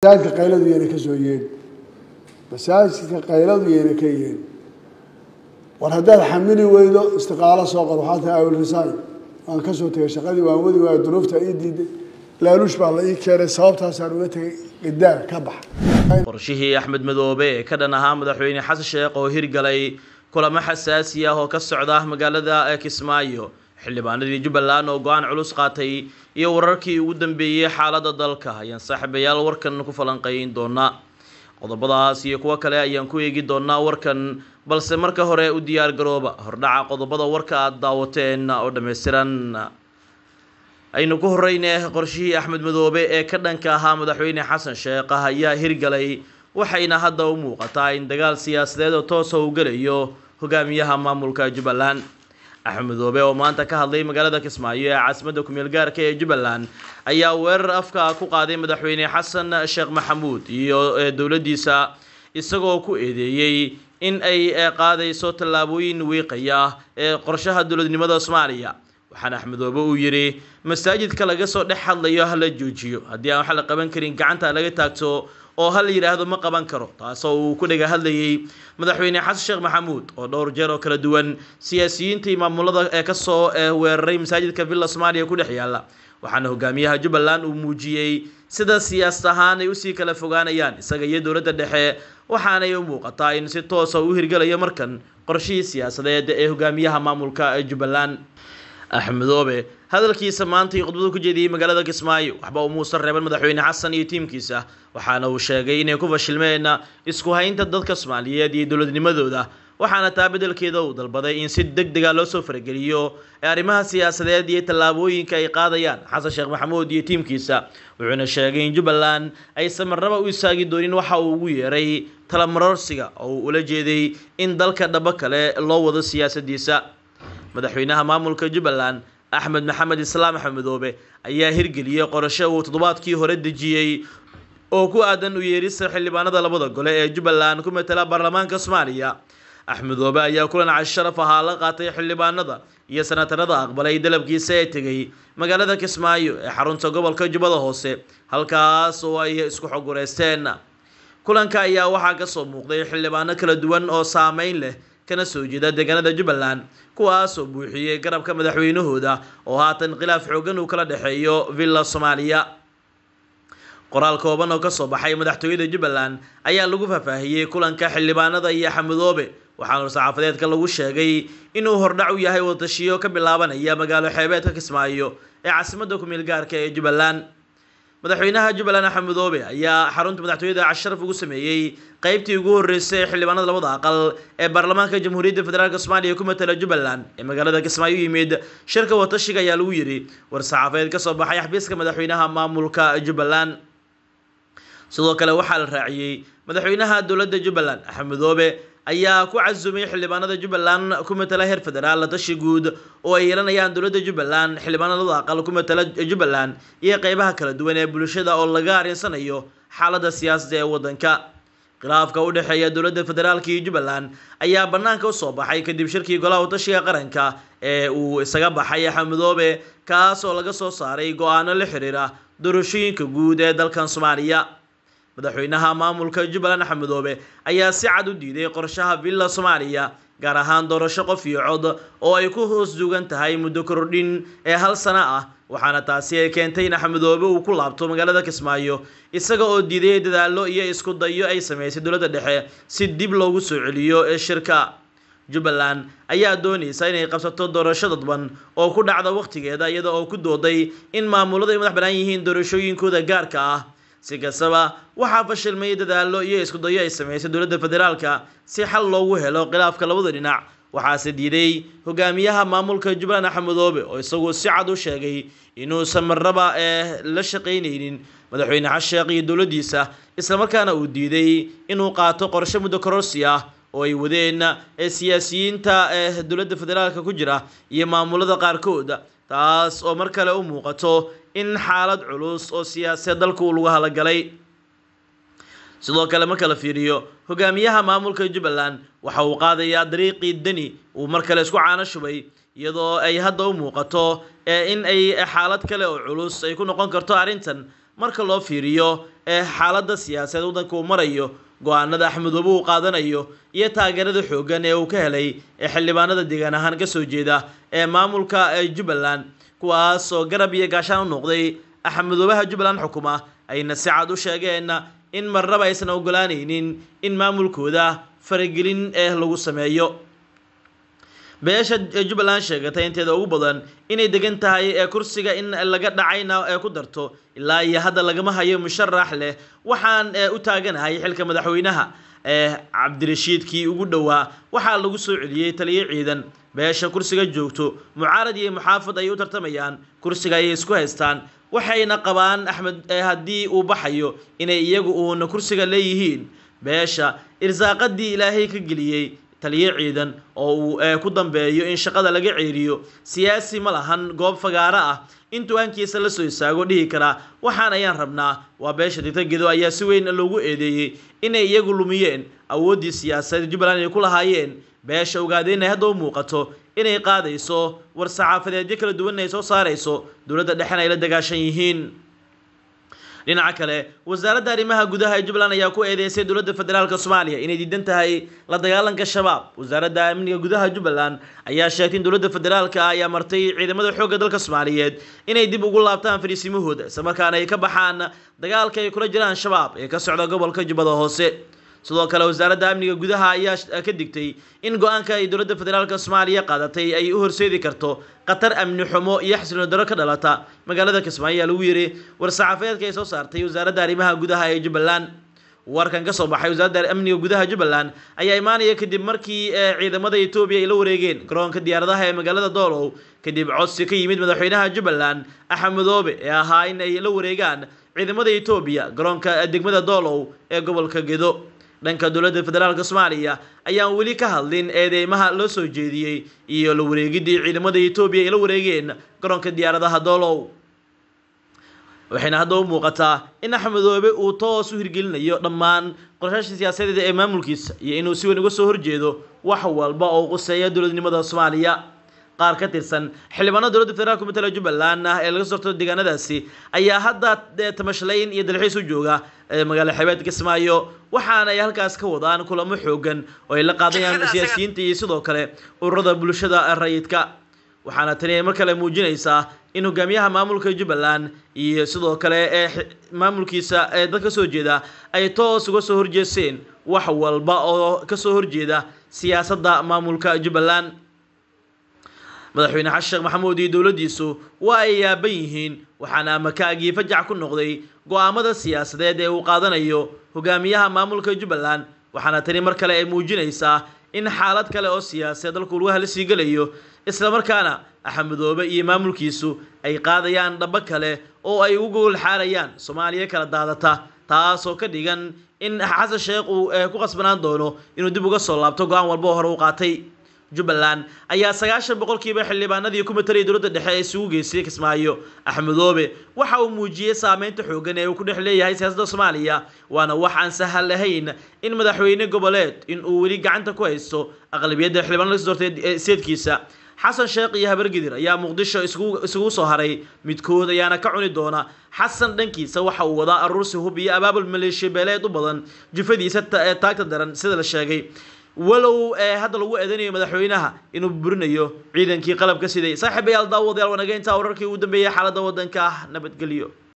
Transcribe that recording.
masaajidka qayladu yeena ka soo yeeli masaajidka qayladu yeena ka yeeli war haddaad xamili weydo istiqaalo soo qor waxaa tahay awilrisayn waan ka soo tegay shaqadii waan wadi waayo duruufta ii diiday laaluush baa la ii keenay sababtaasaan uga tegay gadaar ka baxa qorshihii axmed madoobe ee ka dhan ahaa madaxweyne xasan sheekh oo hirgalay kulamo xasaasi ah oo ka socda magaalada kismaayo xildhibaanadii jubbaland oo go-aan culus qaatay iyo wararkii ugu dambeeyey xaalada dalka ayaan saaxiibayaal warkan ku falanqeyn doonaa qodobadaas iyo kuwo kale ayaan ku eegi doonaa warkan balse marka hore u diyaar garooba hordhaca qodobada warka aada daawateen oo dhammaystiran aynu ku horeyne qorshihii axmed madoobe ee ka dhanka ahaa madaxweyne xasan sheekh ah ayaa hirgalay waxayna hadda u muuqataa in dagaal siyaasadeed oo toosa ah u gelayo hogaamiyaha maamulka jubbaland axmedoobe oo maanta ka hadlay magaalada kismaayo ee caasimadda kumeel gaarka ee jubbaland ayaa weerar afka ku qaaday madaxweyne xasan sheekh maxamuud iyo e, dowladdiisa isagoo ku eedeeyey in ay e, qaadayso tallaabooyin wiiqaya ee qorshaha dowladnimada soomaaliya waxaana axmedoobe uu yidhi masaajidka laga soo dhex hadlayo ha la joojiyo haddii aan wax la qaban karin gacanta laga taagto oo hal yidhaahdo ma qaban karo taasoo uu ku dhaga hadlayay madaxweyne xasan sheekh maxamuud oo dhowr jeer oo kala duwan siyaasiyiintii maamulada ee kasoo weeraray masaajidka villa soomaaliya ku dhex yaalla waxaana hogaamiyaha jubbaland uu muujiyey sida siyaasad ahaan ay usii kala fogaanayaan isaga iyo dowladda dhexe waxaanay u muuqataa in si toosa ah u hirgelayo markan qorshihii siyaasadeed ee hogaamiyaha maamulka jubbaland axmedoobe hadalkiisa maanta iyo khudbadu ku jeediyey magaalada kismaayo waxba uu reeban madaxweyne xasan iyo tiimkiisa waxaana uu sheegay inay ku fashilmeen isku haynta dadka soomaaliyeed iyo dowladnimadooda waxaana taa beddelkeeda uu dalbaday in si deg dega ah loo soo farageliyo ee arrimaha siyaasadeed iyo tallaabooyinka ay qaadayaan xasan sheekh maxamuud iyo tiimkiisa wuxuuna sheegay in jubbaland aysan marnaba u istaagi doonin waxa uu ugu yeeray talamaroorsiga oo uu ula jeeday in dalka dhabo kale loo wado siyaasadiisa madaxweynaha maamulka jubbaland axmed maxamed islaam xamadoobe ayaa hirgeliyey qorasho uu toddobaadkii hore dejiyey oo ku aadan u yeerisa xildhibaanada labada gole ee jubbaland ku matala baarlamaanka soomaaliya axmedoobe ayaa kulan casharaf ahaa la qaatay xildhibaanada iyo sanatarada aqbalay dalabkiisa ee tegay magaalada kismaayo ee xarunta gobolka jubbada hoose halkaas oo ay isku xog kulanka ayaa waxaa kasoo muuqday xildhibaano kala duwan oo saameyn leh kana soo jeeda deegaanada jubbaland kuwaasoo buuxiyey garabka madaxweynahooda oo haatan khilaaf xoogan uu kala dhexeeyo villa soomaaliya qoraal kooban oo kasoo baxay madaxtooyada jubbaland ayaa lagu faahfaahiyey kulanka xildhibaanada iyo xamudoobe waxaana saxaafadeedka lagu sheegay inuu hordhac u yahay wadatashiyo ka bilaabanaya magaalo xeebeedka kismaayo ee caasimadda ku meel gaarka ee jubbaland madaxweynaha jubbaland axmedobe ayaa xarunta madaxtooyada casharaf ugu sameeyey qeybtii ugu horeysay xildhibaanada labada aqal ee baarlamaanka jamhuuriyadda federaalk soomaaliya ku matala jubbaland ee magaalada kismaayo u yimid shirka watashiga ayaa lagu yidhi war-saxaafadeed ka soo baxay xafiiska madaxweynaha maamulka jubbaland sidoo kale waxaa la raaciyey madaxweynaha dowladda jubbaland axmedoobe ayaa ku casumay xildhibaanada jubbaland ku matala heer federaal tashi guud oo ay yeelanayaan dowladda jubbaland xildhibaanada aqal ku matala jubbaland iyo qeybaha kala duwan ee bulshada oo laga arinsanayo xaaladda siyaasadda ee waddanka khilaafka u dhexeeya dowladda federaalka iyo jubbaland ayaa bannaanka u soo baxay kadib shirkii golaha utashiga qaranka ee uu isaga baxay xamudoobe kaas oo laga soo saaray go-aano la xiriira doorashooyinka guud ee dalkan soomaaliya madaxweynaha maamulka jubbaland xamudoobe ayaa si cad u diiday qorshaha villa soomaaliya gaar ahaan doorasho qof iyo cod oo ay ku hoos duugan tahay muddo kordhin ee hal sano ah waxaana taasi ay keentay in axmedoobe uu ku laabto magaalada kismaayo isaga oo diiday dadaallo iyo isku dayo ay sameysay dowladda dhexe si dib loogu soo celiyo ee shirka jubbaland ayaa dooneysa inay qabsato doorasho dadban oo ku dhacda wakhtigeeda iyada oo ku dooday in maamuladu ay madax banaan yihiin doorashooyinkooda gaarka ah si kastaba waxaa fashilmaya dadaallo iyo isku dayo ay samaysay dowladda federaalka si xal loogu helo khilaafka labada dhinac waxaase diiday hogaamiyaha maamulka jubbaland axmedoobe oo isaguo si cad u sheegay inuusan marnaba ee eh, la shaqaynaynin madaxweyne xasheekh iyo dowladdiisa islamarkaana uu diiday inuu qaato qorshe muddo kororsi ah oo ay wadeen eh, siyaasiyiinta eh, dowladda federaalka ku jira iyo maamulada qaarkood taas oo mar kale u muuqato in xaalad culus oo siyaaseed dalku uu lagu halagalay sidoo kale marka la fiiriyo hogaamiyaha maamulka jubbaland waxa uu qaadayaa dariiqii deni uu mar kale isku caano shubay iyadoo ay hadda u muuqato ee in ay xaalad kale oo culus ay ku noqon karto arrintan marka loo fiiriyo ee xaaladda siyaasadeed waddanka uu marayo go-aanada axmed wabe uu qaadanayo iyo taageerada xooggan ee uu ka helay ee xildhibaanada deegaan ahaan kasoo jeeda ee maamulka ee eh, jubbaland kuwaas oo garab iyo gaashaan u noqday axmed wabaha jubbaland xukuma ayna si cad u sheegeen in marnaba aysan ogolaanaynin in maamulkooda faragelin eh lagu sameeyo beesha jubbaland sheegatay inteeda ugu badan inay degan tahay ee kursiga in laga dhacayna ee ku darto ilaa iyo hadda lagama hayo musharax leh waxaan eh, u taaganahay xilka madaxweynaha ee eh, cabdirashiidkii ugu dhowaa waxaa lagu soo celiyey taliyo ciidan beesha kursiga joogto mucaarad iyo muxaafad ayay u tartamayaan kursiga ayay isku haystaan waxayna qabaan axmed eh, haddii uu baxayo inay iyagu uuna kursiga leeyihiin beesha irsaaqadii ilaahay ka geliyey taliye ciidan oo uu eh, ku dambeeyo in shaqada laga ceeriyo siyaasi ma lahan goob fagaaro ah intuu hankiisa la soo istaago dhihi karaa waxaan ayaan rabnaa waa beesha digta ayaa si weyn loogu eedeeyey inay iyagu lumiyeen awooddii siyaasadeed jubbaland ay ku lahaayeen beesha ogaadeenay hadda u muuqato inay qaadayso war saxaafadeedyo kala duwan ay soo saarayso dowladda dhexena ay la dagaashan yihiin dhinaca kale wasaaradda arrimaha gudaha ee jubbaland ayaa ku eedeysay dowladda federaalk soomaaliya inay diidan tahay la dagaalanka shabaab wasaaradda amniga gudaha jubbaland ayaa sheegtay in dowladda federaalk ayaa martay ciidamada xoogga dalka soomaaliyeed inay dib ugu laabtaan fariisimahooda islamarkaana ay ka baxaan dagaalka ay kula jiraan shabaab ee ka socda gobolka jubbada hoose sidoo kale wasaaradda amniga gudaha ayaa ka digtay in go-aanka ay dowladda federaalk soomaaliya qaadatay ay u horseedi karto khatar amni xumo iyo xasiloondarro ka dhalata magaalada kismaayo ayaa lagu yiri war-saxaafadeedka ay soo saartay wasaaradda arrimaha gudaha ee jubbaland warkan ka soo baxay wasaaradda amniga gudaha jubbaland ayaa imaanaya kadib markii e, ciidamada etoobiya ay la wareegeen garoonka diyaaradaha ee magaalada doolow kadib codsi ka yimid madaxweynaha jubbaland axmedoobe ee ahaa in ay la wareegaan ciidamada etoobiya garoonka e, degmada doolow ee gobolka gedo dhanka dowladda federaalk soomaaliya ayaan weli ka hadlin eedeymaha loo soo jeediyey iyo la wareegidii ciidamada etoobiya ay la wareegeen garoonka diyaaradaha doolow waxayna hadda u muuqataa in axmedoobe uu toos u hirgelinayo dhammaan qorshaasha siyaasadeeda ee maamulkiisa iyo inuu si weyn uga soo horjeedo wax walba oo quseeya dowladnimada soomaaliya qaar ka tirsan xildhibaanada dowladda federaalk puntland jubbaland ah ee laga sorto deegaanadaasi ayaa hadda e, tamashlayn iyo dalxiis u jooga e, magaalo xebeed kismaayo waxaana ay halkaas ka wadaan kulamo xooggan oo ay la qaadayaan siyaasiyiinta iyo sidoo kale ururada bulshada rayidka waxaana tani mar kale muujinaysaa in hogaamiyaha maamulka jubbaland iyo sidoo kale ee maamulkiisa ee dadka kasoo jeeda ay toos uga soo horjeeseen wax walba oo kasoo horjeeda siyaasadda maamulka jubbaland madaxweyne xasan sheekh maxamuud iyo dowladdiisu waa ay yaaban yihiin waxaana amakaagii fajac ku noqday go-aamada siyaasadeed ee uu qaadanayo hogaamiyaha maamulka jubbaland waxaana tani mar kale ay muujinaysaa in xaalad kale oo siyaaseed dalku lagu sii gelayo islamarkaana axmedoobe iyo maamulkiisu ay qaadayaan dhabo kale oo ay ugu golxaarayaan soomaaliya kala daadata taasoo ka dhigan in xasan sheekh uu eh, ku qasbanaan doono inuu dib uga soo laabto go-aan walba oo hore u qaatay jubbaland ayaa sagaashan boqolkiiba xildhibaanadii kuma taliya dowladda dhexe ee isugu geystay kismaayo axmedoobe waxa uu muujiyey saameynta xooggan ee uu ku dhex leeyahay siyaasadda soomaaliya waana wax aan sahal lahayn in madaxweyne goboleed in uu weli gacanta ku haysto aqlabiyadda xildhibaanada kasoo doortay seedkiisa xasan sheekh iyo habargidir ayaa muqdisho isugu soo haray midkood ayaana ka cuni doona xasan dhankiisa waxa uu wadaa aruursi hub iyo abaabul maleeshiya beeleed u badan jufadiisa taagta daran sida la sheegay walow eh, hadda lagu eedanayo madaxweynaha inuu burinayo ciidankii qalabka siday saaxiibayaal daawadayaal wanageynta wararkii ugu dambeeyay xaalada wadanka nabadgelyo